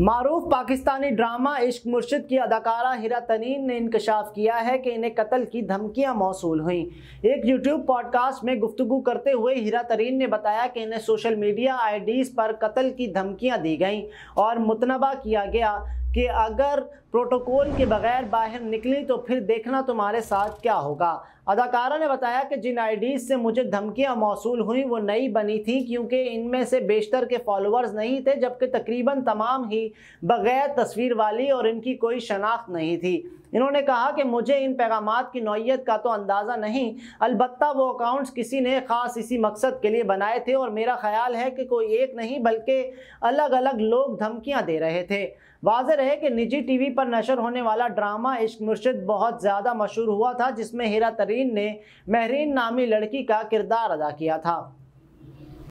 मारूफ Pakistani drama इश्क मुर्शिद की अदाकारा हिरा तनीन ने इंकशाफ किया है कि इन्हें कत्ल की धमकियां मौसू हुई एक यूट्यूब पॉडकास्ट में गुफ्तु करते हुए हिरा तरीन ने बताया कि इन्हें सोशल मीडिया आईडीज़ पर कत्ल की धमकियां दी गईं और मुतनबा किया गया कि अगर प्रोटोकॉल के बगैर बाहर निकली तो फिर देखना तुम्हारे साथ क्या होगा अदाकारा ने बताया कि जिन आईडीज़ से मुझे धमकियां मौसू हुई वो नई बनी थी क्योंकि इनमें से बेशतर के फॉलोअर्स नहीं थे जबकि तकरीबन तमाम ही बगैर तस्वीर वाली और इनकी कोई शनाख्त नहीं थी इन्होंने कहा कि मुझे इन पैगाम की नोयत का तो अंदाज़ा नहीं अलबत् वो अकाउंट्स किसी ने ख़ास इसी मकसद के लिए बनाए थे और मेरा ख्याल है कि कोई एक नहीं बल्कि अलग अलग लोग धमकियाँ दे रहे थे वाज है कि निजी टीवी पर नशर होने वाला ड्रामा इश्क मुर्शद बहुत ज़्यादा मशहूर हुआ था जिसमें हेरा तरीन ने महरीन नामी लड़की का किरदार अदा किया था